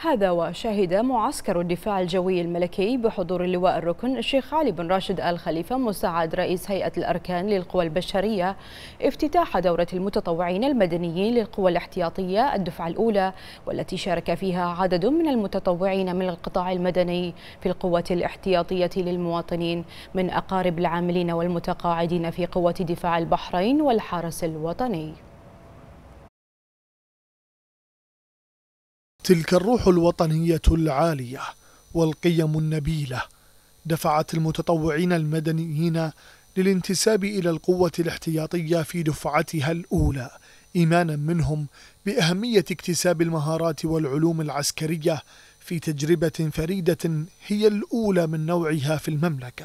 هذا وشهد معسكر الدفاع الجوي الملكي بحضور اللواء الركن الشيخ علي بن راشد آل خليفة مساعد رئيس هيئة الأركان للقوى البشرية افتتاح دورة المتطوعين المدنيين للقوى الاحتياطية الدفعة الأولى والتي شارك فيها عدد من المتطوعين من القطاع المدني في القوة الاحتياطية للمواطنين من أقارب العاملين والمتقاعدين في قوة دفاع البحرين والحرس الوطني تلك الروح الوطنية العالية والقيم النبيلة دفعت المتطوعين المدنيين للانتساب إلى القوة الاحتياطية في دفعتها الأولى إيمانا منهم بأهمية اكتساب المهارات والعلوم العسكرية في تجربة فريدة هي الأولى من نوعها في المملكة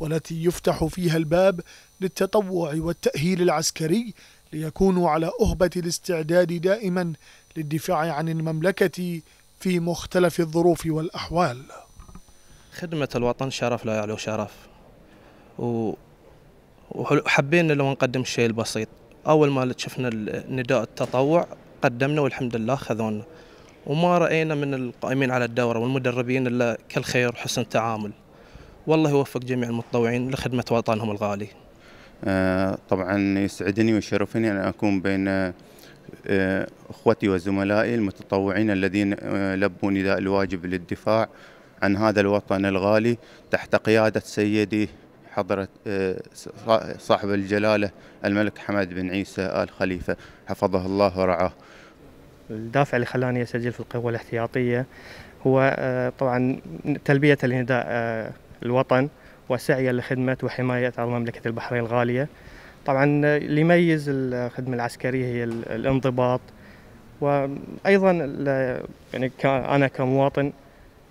والتي يفتح فيها الباب للتطوع والتأهيل العسكري ليكونوا على أهبة الاستعداد دائما للدفاع عن المملكة في مختلف الظروف والأحوال خدمة الوطن شرف لا يعلو شرف وحبينا لو نقدم الشيء البسيط أول ما شفنا نداء التطوع قدمنا والحمد لله خذونا وما رأينا من القائمين على الدورة والمدربين إلا كل خير وحسن تعامل والله يوفق جميع المتطوعين لخدمة وطنهم الغالي آه، طبعا يسعدني ويشرفني أن أكون بين اخوتي وزملائي المتطوعين الذين آه، لبوا نداء الواجب للدفاع عن هذا الوطن الغالي تحت قياده سيدي حضرة آه، صاحب الجلالة الملك حمد بن عيسى آل خليفة حفظه الله ورعاه الدافع اللي خلاني أسجل في القوة الاحتياطية هو آه، طبعا تلبية النداء الوطن وسعيا لخدمة وحماية أرض مملكة البحرين الغالية طبعا اللي يميز الخدمه العسكريه هي الانضباط وايضا يعني انا كمواطن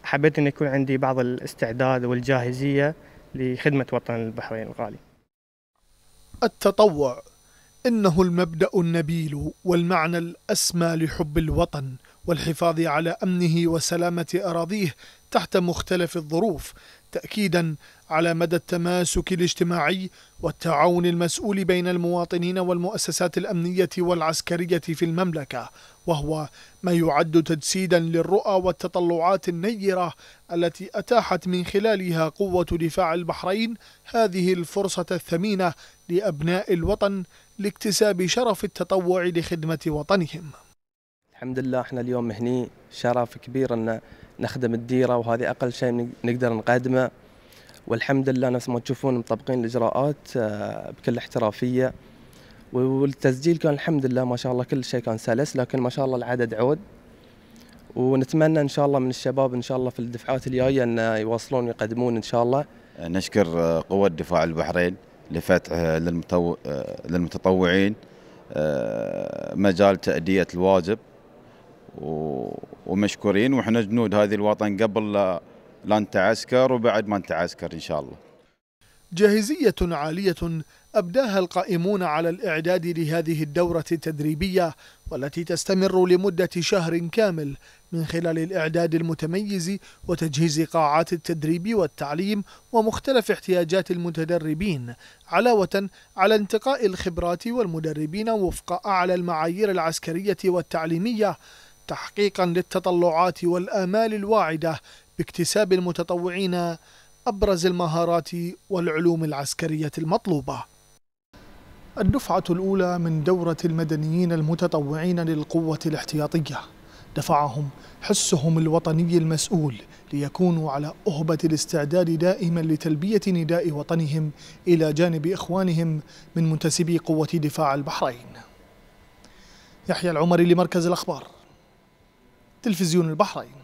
حبيت ان يكون عندي بعض الاستعداد والجاهزيه لخدمه وطن البحرين الغالي. التطوع انه المبدا النبيل والمعنى الاسمى لحب الوطن والحفاظ على امنه وسلامه اراضيه تحت مختلف الظروف تأكيدا على مدى التماسك الاجتماعي والتعاون المسؤول بين المواطنين والمؤسسات الأمنية والعسكرية في المملكة وهو ما يعد تجسيدا للرؤى والتطلعات النيرة التي أتاحت من خلالها قوة دفاع البحرين هذه الفرصة الثمينة لأبناء الوطن لاكتساب شرف التطوع لخدمة وطنهم الحمد لله احنا اليوم هني شرف كبير ان نخدم الديره وهذه اقل شيء نقدر نقدمه والحمد لله نفس ما تشوفون مطبقين الاجراءات آه، بكل احترافيه والتسجيل كان الحمد لله ما شاء الله كل شيء كان سلس لكن ما شاء الله العدد عود ونتمنى ان شاء الله من الشباب ان شاء الله في الدفعات الجايه ان يواصلون يقدمون ان شاء الله آه، نشكر آه، قوه دفاع البحرين لفتح للمتطوعين مجال تاديه الواجب ومشكورين واحنا جنود هذه الوطن قبل لا نتعسكر وبعد ما نتعسكر ان شاء الله. جاهزيه عاليه ابداها القائمون على الاعداد لهذه الدوره التدريبيه والتي تستمر لمده شهر كامل من خلال الاعداد المتميز وتجهيز قاعات التدريب والتعليم ومختلف احتياجات المتدربين علاوه على انتقاء الخبرات والمدربين وفق اعلى المعايير العسكريه والتعليميه تحقيقا للتطلعات والآمال الواعدة باكتساب المتطوعين أبرز المهارات والعلوم العسكرية المطلوبة الدفعة الأولى من دورة المدنيين المتطوعين للقوة الاحتياطية دفعهم حسهم الوطني المسؤول ليكونوا على أهبة الاستعداد دائما لتلبية نداء وطنهم إلى جانب إخوانهم من منتسبي قوة دفاع البحرين يحيى العمري لمركز الأخبار تلفزيون البحرين